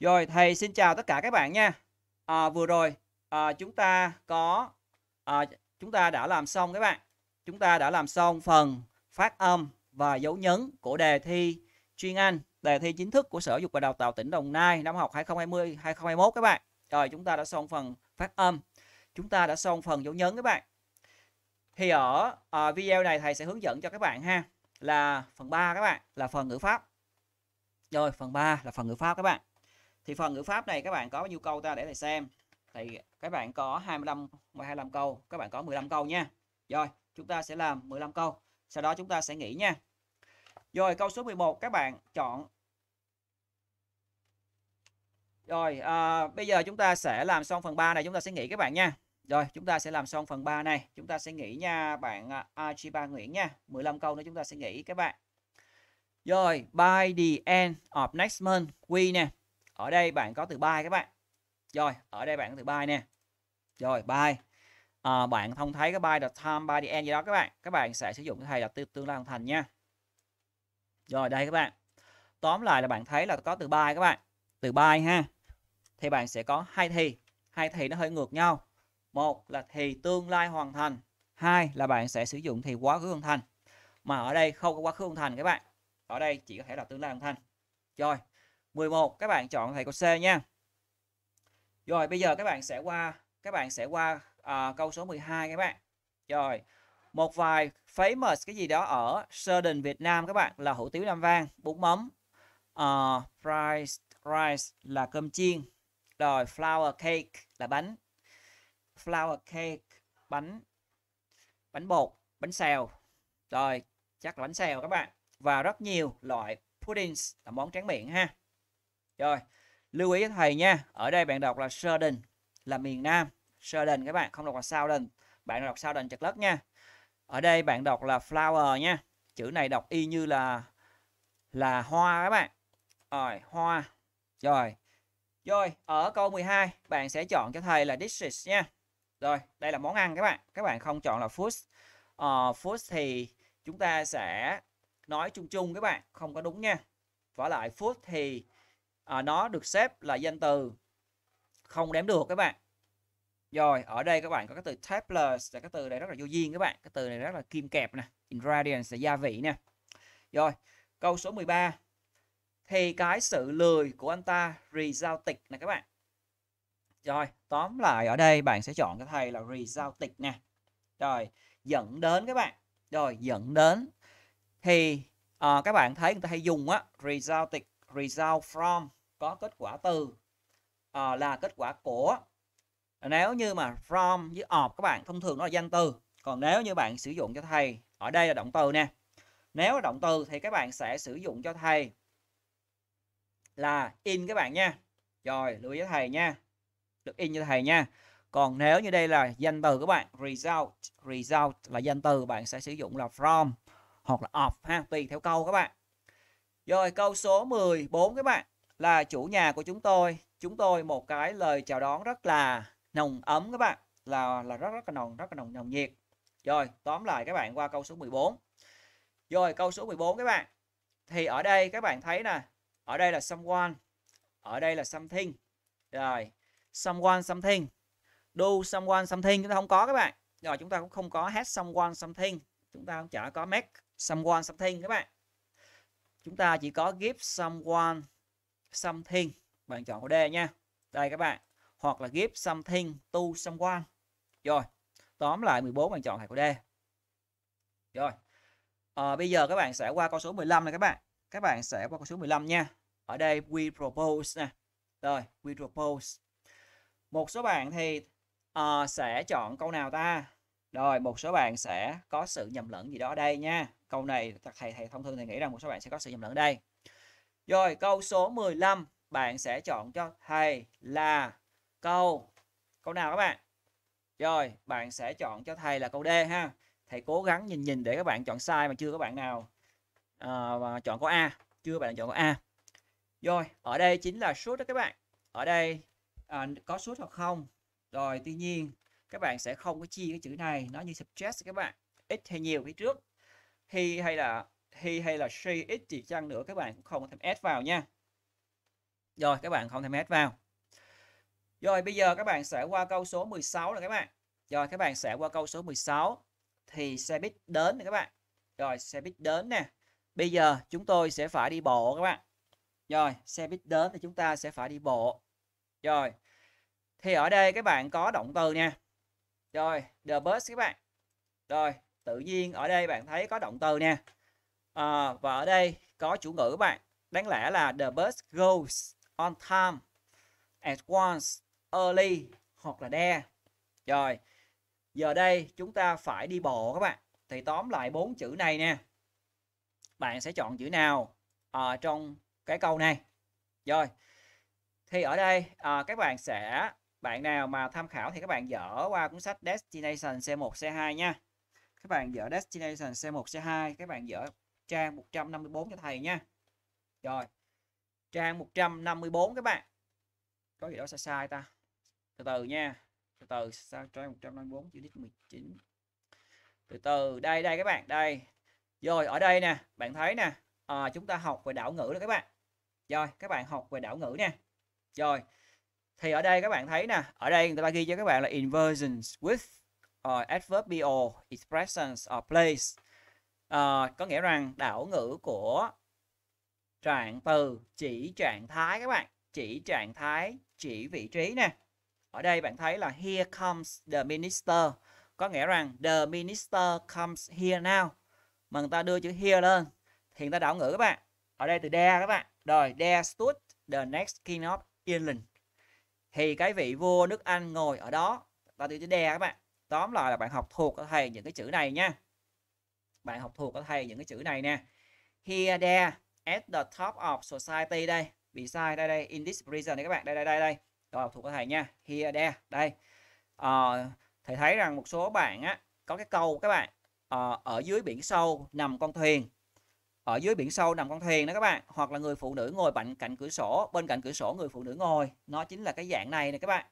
Rồi thầy xin chào tất cả các bạn nha. À, vừa rồi à, chúng ta có à, chúng ta đã làm xong các bạn. Chúng ta đã làm xong phần phát âm và dấu nhấn của đề thi chuyên Anh, đề thi chính thức của Sở Dục và Đào tạo tỉnh Đồng Nai năm học 2020-2021 các bạn. Rồi chúng ta đã xong phần phát âm, chúng ta đã xong phần dấu nhấn các bạn. Thì ở à, video này thầy sẽ hướng dẫn cho các bạn ha là phần 3 các bạn là phần ngữ pháp. Rồi phần 3 là phần ngữ pháp các bạn thì phần ngữ pháp này các bạn có bao nhiêu câu ta để thầy xem thì các bạn có 25 25 câu các bạn có 15 câu nha rồi chúng ta sẽ làm 15 câu sau đó chúng ta sẽ nghỉ nha rồi câu số 11 các bạn chọn rồi à, bây giờ chúng ta sẽ làm xong phần 3 này chúng ta sẽ nghỉ các bạn nha rồi chúng ta sẽ làm xong phần 3 này chúng ta sẽ nghỉ nha bạn à, Archiba Nguyễn nha 15 câu nữa chúng ta sẽ nghỉ các bạn rồi by the end of next month we nè ở đây bạn có từ bài các bạn rồi ở đây bạn có từ bài nè rồi bài à, bạn không thấy cái bài là time by the end gì đó các bạn các bạn sẽ sử dụng cái thầy là tương lai hoàn thành nha rồi đây các bạn tóm lại là bạn thấy là có từ bài các bạn từ bài ha thì bạn sẽ có hai thì hai thì nó hơi ngược nhau một là thì tương lai hoàn thành hai là bạn sẽ sử dụng thì quá khứ hoàn thành mà ở đây không có quá khứ hoàn thành các bạn ở đây chỉ có thể là tương lai hoàn thành rồi 11 các bạn chọn thầy cô C nha rồi bây giờ các bạn sẽ qua các bạn sẽ qua à, câu số 12 các bạn rồi một vài famous cái gì đó ở Southern Việt Nam các bạn là hủ tiếu Nam Vang bún mắm uh, rice rice là cơm chiên rồi flower cake là bánh flower cake bánh bánh bột bánh xèo rồi chắc là bánh xèo các bạn và rất nhiều loại puddings là món tráng miệng ha rồi, lưu ý thầy nha. Ở đây bạn đọc là Southern là miền Nam. Southern các bạn, không đọc là Southern. Bạn đọc Southern chật lất nha. Ở đây bạn đọc là flower nha. Chữ này đọc y như là là hoa các bạn. Rồi, hoa. Rồi. Rồi, ở câu 12 bạn sẽ chọn cho thầy là dishes nha. Rồi, đây là món ăn các bạn. Các bạn không chọn là food. Uh, ờ, food thì chúng ta sẽ nói chung chung các bạn, không có đúng nha. Và lại food thì à, nó được xếp là danh từ không đếm được các bạn rồi ở đây các bạn có cái từ tablers là cái từ này rất là vô duyên các bạn cái từ này rất là kim kẹp nè ingredients là gia vị nè rồi câu số 13 thì cái sự lười của anh ta resulted nè các bạn rồi tóm lại ở đây bạn sẽ chọn cái thầy là resulted nè rồi dẫn đến các bạn rồi dẫn đến thì à, các bạn thấy người ta hay dùng á resulted result from có kết quả từ à, là kết quả của nếu như mà from với of các bạn thông thường nó là danh từ còn nếu như bạn sử dụng cho thầy ở đây là động từ nè nếu là động từ thì các bạn sẽ sử dụng cho thầy là in các bạn nha rồi lưu ý cho thầy nha được in cho thầy nha còn nếu như đây là danh từ các bạn result result là danh từ bạn sẽ sử dụng là from hoặc là of ha tùy theo câu các bạn rồi câu số 14 các bạn là chủ nhà của chúng tôi chúng tôi một cái lời chào đón rất là nồng ấm các bạn là là rất rất là nồng rất là nồng nồng nhiệt rồi tóm lại các bạn qua câu số 14 rồi câu số 14 các bạn thì ở đây các bạn thấy nè ở đây là someone ở đây là something rồi someone something do someone something chúng ta không có các bạn rồi chúng ta cũng không có has someone something chúng ta cũng chả có make someone something các bạn chúng ta chỉ có give someone something bạn chọn của D nha đây các bạn hoặc là give something to someone rồi tóm lại 14 bạn chọn hàng của D rồi à, bây giờ các bạn sẽ qua con số 15 này các bạn các bạn sẽ qua con số 15 nha ở đây we propose nè rồi we propose một số bạn thì uh, sẽ chọn câu nào ta rồi một số bạn sẽ có sự nhầm lẫn gì đó đây nha câu này thầy thầy thông thường thì nghĩ rằng một số bạn sẽ có sự nhầm lẫn đây rồi câu số 15 bạn sẽ chọn cho thầy là câu câu nào các bạn? Rồi bạn sẽ chọn cho thầy là câu D ha. Thầy cố gắng nhìn nhìn để các bạn chọn sai mà chưa các bạn nào à, chọn có A, chưa bạn chọn có A. Rồi ở đây chính là suốt đó các bạn. Ở đây à, có suốt hoặc không. Rồi tuy nhiên các bạn sẽ không có chi cái chữ này nó như subtract các bạn ít hay nhiều phía trước thì hay là he hay là she ít gì chăng nữa các bạn cũng không thêm s vào nha rồi các bạn không thêm s vào rồi bây giờ các bạn sẽ qua câu số 16 là các bạn rồi các bạn sẽ qua câu số 16 thì xe buýt đến rồi các bạn rồi xe buýt đến nè bây giờ chúng tôi sẽ phải đi bộ các bạn rồi xe buýt đến thì chúng ta sẽ phải đi bộ rồi thì ở đây các bạn có động từ nha rồi the bus các bạn rồi tự nhiên ở đây bạn thấy có động từ nè à, và ở đây có chủ ngữ bạn đáng lẽ là the bus goes on time at once early hoặc là there rồi giờ đây chúng ta phải đi bộ các bạn thì tóm lại bốn chữ này nè bạn sẽ chọn chữ nào à, trong cái câu này rồi thì ở đây à, các bạn sẽ bạn nào mà tham khảo thì các bạn dở qua cuốn sách destination c1 c2 nha các bạn dở destination c1 c2 các bạn dở trang 154 cho thầy nha rồi trang 154 các bạn có gì đó sai sai ta từ từ nha từ từ sao trang 154 chữ đích 19 từ từ đây đây các bạn đây rồi ở đây nè bạn thấy nè à, chúng ta học về đảo ngữ đó các bạn rồi các bạn học về đảo ngữ nha rồi thì ở đây các bạn thấy nè ở đây người ta ghi cho các bạn là inversions with uh, adverbial expressions or place à, có nghĩa rằng đảo ngữ của trạng từ chỉ trạng thái các bạn chỉ trạng thái chỉ vị trí nè ở đây bạn thấy là here comes the minister có nghĩa rằng the minister comes here now mà người ta đưa chữ here lên thì người ta đảo ngữ các bạn ở đây từ there các bạn rồi there stood the next king of England thì cái vị vua nước Anh ngồi ở đó ta đưa chữ there các bạn tóm lại là bạn học thuộc thầy những cái chữ này nha bạn học thuộc có thầy những cái chữ này nè here there at the top of society đây vì sai đây đây in this prison này các bạn đây đây đây đây rồi học thuộc có thầy nha here there đây uh, thầy thấy rằng một số bạn á có cái câu các bạn uh, ở dưới biển sâu nằm con thuyền ở dưới biển sâu nằm con thuyền đó các bạn hoặc là người phụ nữ ngồi cạnh cạnh cửa sổ bên cạnh cửa sổ người phụ nữ ngồi nó chính là cái dạng này nè các bạn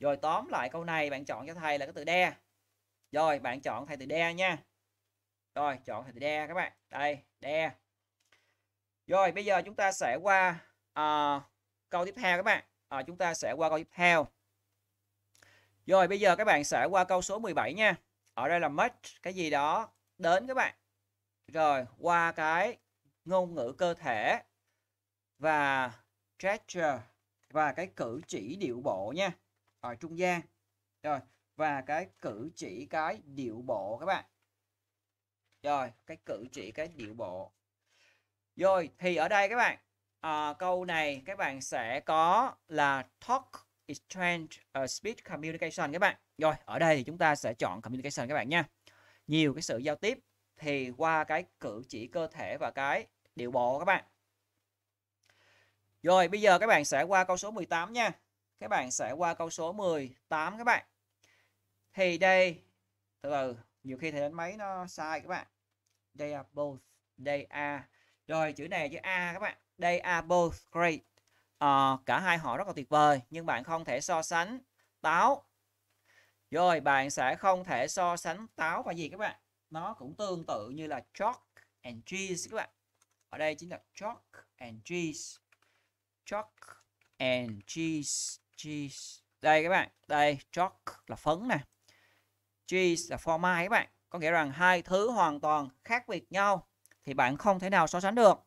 rồi tóm lại câu này bạn chọn cho thầy là cái từ đe rồi bạn chọn thầy từ đe nha rồi chọn thì đe các bạn đây đe rồi bây giờ chúng ta sẽ qua uh, câu tiếp theo các bạn à, chúng ta sẽ qua câu tiếp theo rồi bây giờ các bạn sẽ qua câu số 17 nha ở đây là match cái gì đó đến các bạn rồi qua cái ngôn ngữ cơ thể và gesture và cái cử chỉ điệu bộ nha ở trung gian rồi và cái cử chỉ cái điệu bộ các bạn rồi cái cử chỉ cái điệu bộ rồi thì ở đây các bạn à, câu này các bạn sẽ có là talk exchange uh, ờ, speech communication các bạn rồi ở đây thì chúng ta sẽ chọn communication các bạn nha nhiều cái sự giao tiếp thì qua cái cử chỉ cơ thể và cái điệu bộ các bạn rồi bây giờ các bạn sẽ qua câu số 18 nha các bạn sẽ qua câu số 18 các bạn thì đây từ từ nhiều khi thì đánh máy nó sai các bạn They are both. They are. Rồi chữ này chữ A các bạn. They are both great. À, cả hai họ rất là tuyệt vời. Nhưng bạn không thể so sánh táo. Rồi bạn sẽ không thể so sánh táo và gì các bạn. Nó cũng tương tự như là chalk and cheese các bạn. Ở đây chính là chalk and cheese. Chalk and cheese. Cheese. Đây các bạn. Đây chalk là phấn nè. Cheese là phô mai các bạn có nghĩa rằng hai thứ hoàn toàn khác biệt nhau thì bạn không thể nào so sánh được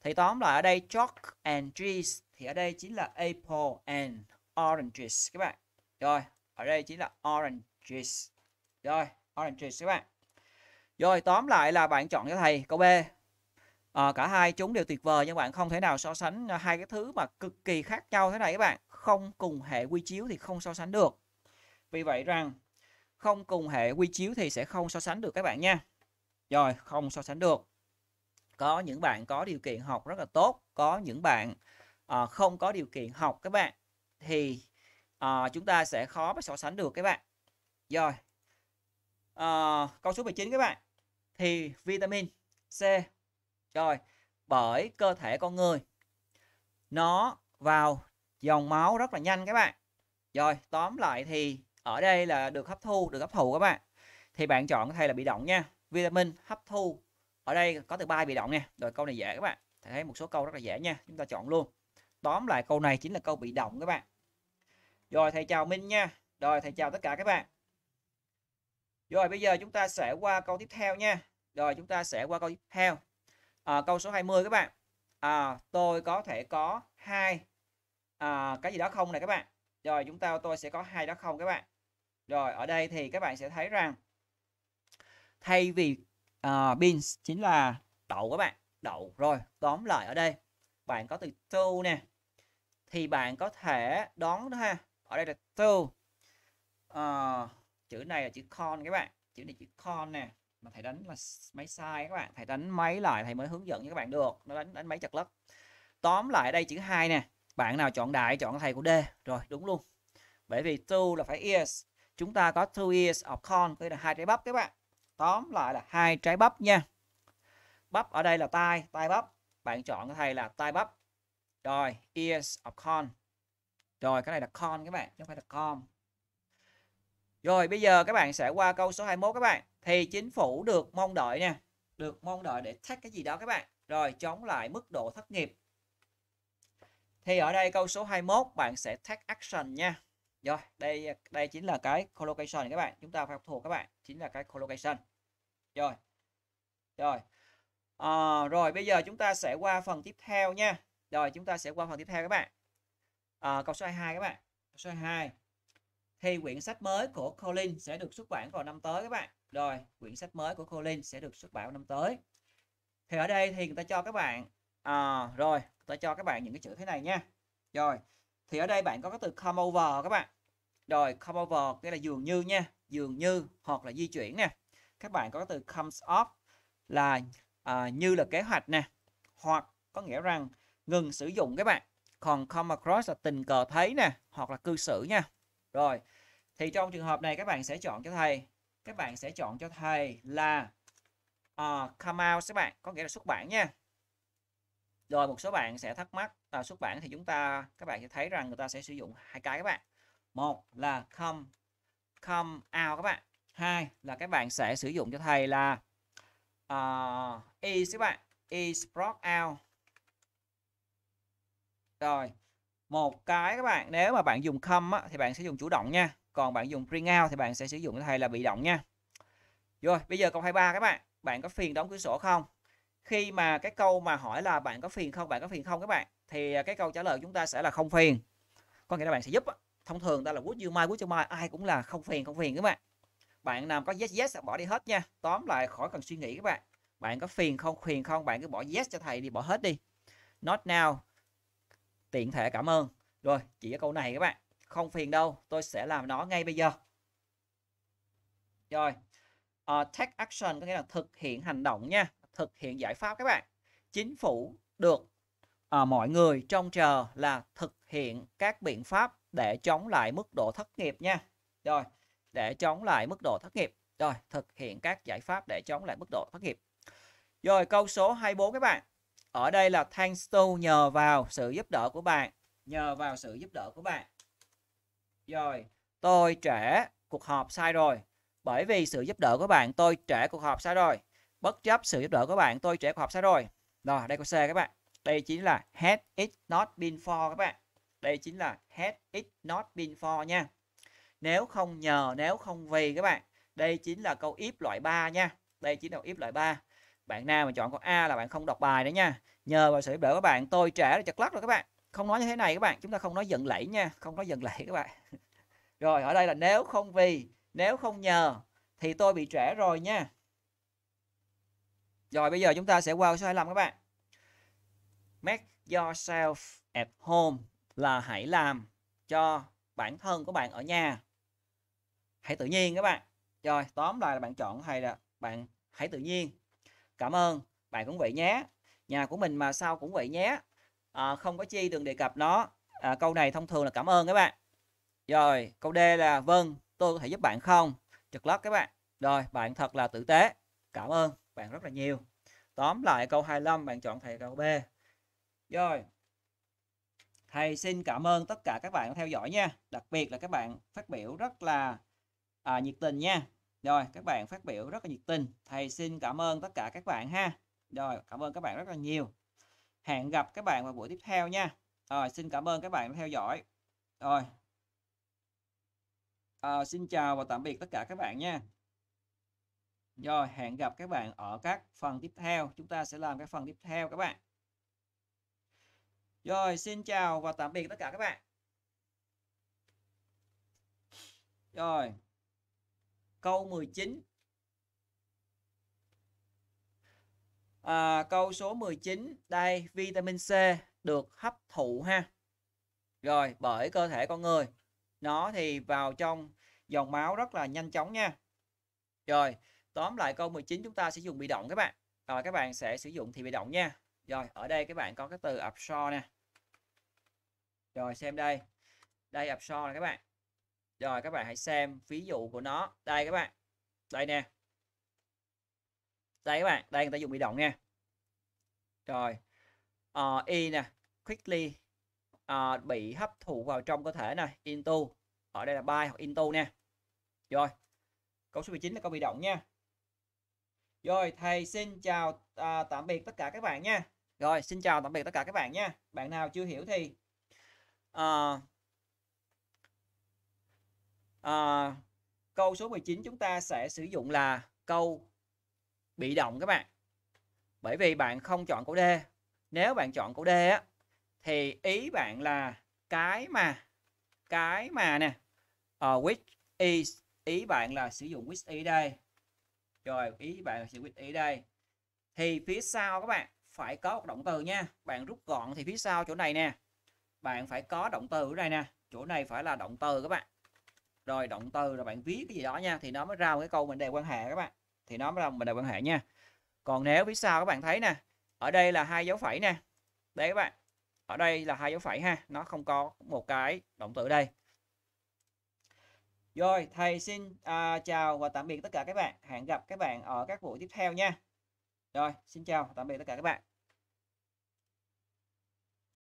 thì tóm lại ở đây chalk and trees thì ở đây chính là apple and oranges các bạn rồi ở đây chính là oranges rồi oranges các bạn rồi tóm lại là bạn chọn cho thầy câu b à, cả hai chúng đều tuyệt vời nhưng bạn không thể nào so sánh ờ, hai cái thứ mà cực kỳ khác nhau thế này các bạn không cùng hệ quy chiếu thì không so sánh được vì vậy rằng không cùng hệ quy chiếu thì sẽ không so sánh được các bạn nha rồi không so sánh được có những bạn có điều kiện học rất là tốt có những bạn uh, không có điều kiện học các bạn thì uh, chúng ta sẽ khó mà so sánh được các bạn rồi uh, ờ, câu số 19 các bạn thì vitamin C rồi bởi cơ thể con người nó vào dòng máu rất là nhanh các bạn rồi tóm lại thì ở đây là được hấp thu được hấp thụ các bạn thì bạn chọn thay là bị động nha vitamin hấp thu ở đây có từ bay bị động nha rồi câu này dễ các bạn thấy một số câu rất là dễ nha chúng ta chọn luôn tóm lại câu này chính là câu bị động các bạn rồi thầy chào Minh nha rồi thầy chào tất cả các bạn rồi bây giờ chúng ta sẽ qua câu tiếp theo nha rồi chúng ta sẽ qua câu tiếp theo à, câu số 20 các bạn à, tôi có thể có hai à, cái gì đó không này các bạn rồi chúng ta tôi sẽ có hai đó không các bạn rồi ở đây thì các bạn sẽ thấy rằng thay vì uh, beans chính là đậu các bạn, đậu rồi. Tóm lại ở đây bạn có từ to nè. Thì bạn có thể đón đó ha. Ở đây là to. Uh, chữ này là chữ con các bạn, chữ này chữ con nè. Mà thầy đánh là máy sai các bạn, thầy đánh máy lại thầy mới hướng dẫn cho các bạn được. Nó đánh đánh máy chật lất. Tóm lại đây chữ hai nè. Bạn nào chọn đại chọn thầy của D rồi đúng luôn. Bởi vì to là phải is chúng ta có two ears of corn đây là hai trái bắp các bạn tóm lại là hai trái bắp nha bắp ở đây là tai tai bắp bạn chọn cái thầy là tai bắp rồi ears of corn rồi cái này là con các bạn chứ không phải là con rồi bây giờ các bạn sẽ qua câu số 21 các bạn thì chính phủ được mong đợi nha được mong đợi để thách cái gì đó các bạn rồi chống lại mức độ thất nghiệp thì ở đây câu số 21 bạn sẽ tag action nha rồi đây đây chính là cái collocation các bạn chúng ta phải thuộc các bạn chính là cái collocation rồi rồi à, rồi bây giờ chúng ta sẽ qua phần tiếp theo nha rồi chúng ta sẽ qua phần tiếp theo các bạn à, câu số 22 các bạn câu số 22 thì quyển sách mới của Colin sẽ được xuất bản vào năm tới các bạn rồi quyển sách mới của Colin sẽ được xuất bản vào năm tới thì ở đây thì người ta cho các bạn à, rồi người ta cho các bạn những cái chữ thế này nha rồi thì ở đây bạn có cái từ come over các bạn rồi come over nghĩa là dường như nha, dường như hoặc là di chuyển nè. Các bạn có từ comes off là à, như là kế hoạch nè, hoặc có nghĩa rằng ngừng sử dụng các bạn. Còn come across là tình cờ thấy nè, hoặc là cư xử nha. Rồi, thì trong trường hợp này các bạn sẽ chọn cho thầy, các bạn sẽ chọn cho thầy là uh, come out các bạn, có nghĩa là xuất bản nha. Rồi một số bạn sẽ thắc mắc à, xuất bản thì chúng ta các bạn sẽ thấy rằng người ta sẽ sử dụng hai cái các bạn một là come come out các bạn hai là các bạn sẽ sử dụng cho thầy là uh, is các bạn is brought out rồi một cái các bạn nếu mà bạn dùng come á, thì bạn sẽ dùng chủ động nha còn bạn dùng bring out thì bạn sẽ sử dụng cho thầy là bị động nha rồi bây giờ câu 23 các bạn bạn có phiền đóng cửa sổ không khi mà cái câu mà hỏi là bạn có phiền không bạn có phiền không các bạn thì cái câu trả lời chúng ta sẽ là không phiền có nghĩa là bạn sẽ giúp thông thường ta là would you mai would you mai ai cũng là không phiền không phiền các bạn bạn nào có yes yes bỏ đi hết nha tóm lại khỏi cần suy nghĩ các bạn bạn có phiền không phiền không bạn cứ bỏ yes cho thầy đi bỏ hết đi not now tiện thể cảm ơn rồi chỉ câu này các bạn không phiền đâu tôi sẽ làm nó ngay bây giờ rồi uh, take action có nghĩa là thực hiện hành động nha thực hiện giải pháp các bạn chính phủ được À, mọi người trông chờ là thực hiện các biện pháp để chống lại mức độ thất nghiệp nha. Rồi, để chống lại mức độ thất nghiệp. Rồi, thực hiện các giải pháp để chống lại mức độ thất nghiệp. Rồi, câu số 24 các bạn. Ở đây là thanks to nhờ vào sự giúp đỡ của bạn. Nhờ vào sự giúp đỡ của bạn. Rồi, tôi trẻ cuộc họp sai rồi. Bởi vì sự giúp đỡ của bạn, tôi trẻ cuộc họp sai rồi. Bất chấp sự giúp đỡ của bạn, tôi trẻ cuộc họp sai rồi. Rồi, đây có C các bạn. Đây chính là has it not been for các bạn. Đây chính là has it not been for nha. Nếu không nhờ, nếu không vì các bạn. Đây chính là câu if loại 3 nha. Đây chính là if loại 3. Bạn nào mà chọn câu A là bạn không đọc bài nữa nha. Nhờ vào sự giúp đỡ các bạn, tôi trả được chặt lắc rồi các bạn. Không nói như thế này các bạn, chúng ta không nói giận lẫy nha, không nói giận lẫy các bạn. rồi, ở đây là nếu không vì, nếu không nhờ thì tôi bị trẻ rồi nha. Rồi bây giờ chúng ta sẽ qua số 25 các bạn make yourself at home là hãy làm cho bản thân của bạn ở nhà hãy tự nhiên các bạn rồi tóm lại là bạn chọn hay là bạn hãy tự nhiên cảm ơn bạn cũng vậy nhé nhà của mình mà sao cũng vậy nhé à, không có chi đừng đề cập nó à, câu này thông thường là cảm ơn các bạn rồi câu D là vâng tôi có thể giúp bạn không trực lót các bạn rồi bạn thật là tử tế cảm ơn bạn rất là nhiều tóm lại câu 25 bạn chọn thầy câu B rồi. Thầy xin cảm ơn tất cả các bạn theo dõi nha. Đặc biệt là các bạn phát biểu rất là à, nhiệt tình nha. Rồi, các bạn phát biểu rất là nhiệt tình. Thầy xin cảm ơn tất cả các bạn ha. Rồi, cảm ơn các bạn rất là nhiều. Hẹn gặp các bạn vào buổi tiếp theo nha. Rồi, xin cảm ơn các bạn đã theo dõi. Rồi. À, xin chào và tạm biệt tất cả các bạn nha. Rồi, hẹn gặp các bạn ở các phần tiếp theo. Chúng ta sẽ làm cái phần tiếp theo các bạn. Rồi, xin chào và tạm biệt tất cả các bạn. Rồi. Câu 19. À, câu số 19, đây vitamin C được hấp thụ ha. Rồi, bởi cơ thể con người. Nó thì vào trong dòng máu rất là nhanh chóng nha. Rồi, tóm lại câu 19 chúng ta sẽ dùng bị động các bạn. Rồi các bạn sẽ sử dụng thì bị động nha. Rồi, ở đây các bạn có cái từ absorb nè rồi xem đây đây absor này các bạn rồi các bạn hãy xem ví dụ của nó đây các bạn đây nè đây các bạn đây người ta dùng bị động nha rồi uh, y nè quickly uh, bị hấp thụ vào trong cơ thể này into ở đây là by hoặc into nè, rồi câu số 19 là câu bị động nha rồi thầy xin chào uh, tạm biệt tất cả các bạn nha rồi xin chào tạm biệt tất cả các bạn nha bạn nào chưa hiểu thì à, à, câu số 19 chúng ta sẽ sử dụng là câu bị động các bạn bởi vì bạn không chọn câu D nếu bạn chọn câu D á thì ý bạn là cái mà cái mà nè uh, which is ý bạn là sử dụng which is đây rồi ý bạn là sử dụng which is đây thì phía sau các bạn phải có một động từ nha bạn rút gọn thì phía sau chỗ này nè bạn phải có động từ ở đây nè chỗ này phải là động từ các bạn rồi động từ rồi bạn viết cái gì đó nha thì nó mới ra một cái câu mệnh đề quan hệ các bạn thì nó mới ra mệnh đề quan hệ nha còn nếu phía sau các bạn thấy nè ở đây là hai dấu phẩy nè đấy các bạn ở đây là hai dấu phẩy ha nó không có một cái động từ đây rồi thầy xin uh, chào và tạm biệt tất cả các bạn hẹn gặp các bạn ở các buổi tiếp theo nha rồi xin chào tạm biệt tất cả các bạn